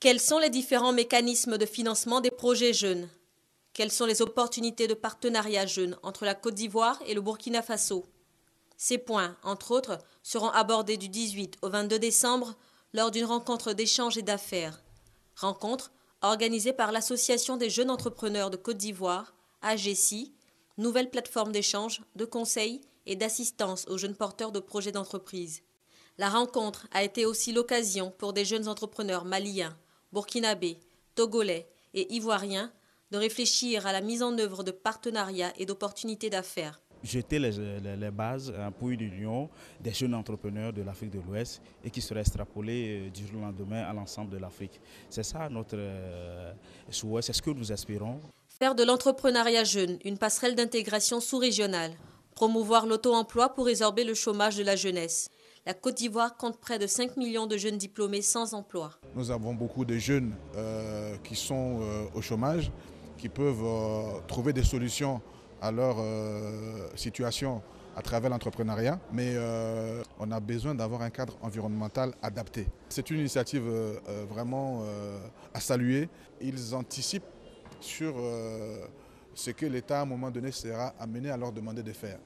Quels sont les différents mécanismes de financement des projets jeunes Quelles sont les opportunités de partenariat jeune entre la Côte d'Ivoire et le Burkina Faso Ces points, entre autres, seront abordés du 18 au 22 décembre lors d'une rencontre d'échange et d'affaires. Rencontre organisée par l'Association des jeunes entrepreneurs de Côte d'Ivoire, AGCI, nouvelle plateforme d'échange, de conseils et d'assistance aux jeunes porteurs de projets d'entreprise. La rencontre a été aussi l'occasion pour des jeunes entrepreneurs maliens burkinabés, togolais et ivoiriens de réfléchir à la mise en œuvre de partenariats et d'opportunités d'affaires jeter les, bases pour une union des jeunes entrepreneurs de l'Afrique de l'Ouest et qui serait extrapolée euh, du jour au lendemain à l'ensemble de l'Afrique. C'est ça notre euh, souhait, c'est ce que nous espérons. Faire de l'entrepreneuriat jeune une passerelle d'intégration sous-régionale, promouvoir l'auto-emploi pour résorber le chômage de la jeunesse. La Côte d'Ivoire compte près de 5 millions de jeunes diplômés sans emploi. Nous avons beaucoup de jeunes euh, qui sont euh, au chômage, qui peuvent euh, trouver des solutions à leur situation à travers l'entrepreneuriat, mais on a besoin d'avoir un cadre environnemental adapté. C'est une initiative vraiment à saluer. Ils anticipent sur ce que l'État à un moment donné sera amené à leur demander de faire.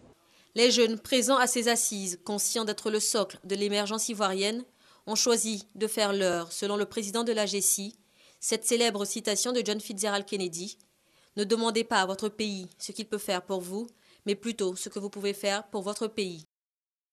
Les jeunes présents à ces assises, conscients d'être le socle de l'émergence ivoirienne, ont choisi de faire leur, selon le président de la GSI cette célèbre citation de John Fitzgerald Kennedy Ne demandez pas à votre pays ce qu'il peut faire pour vous, mais plutôt ce que vous pouvez faire pour votre pays.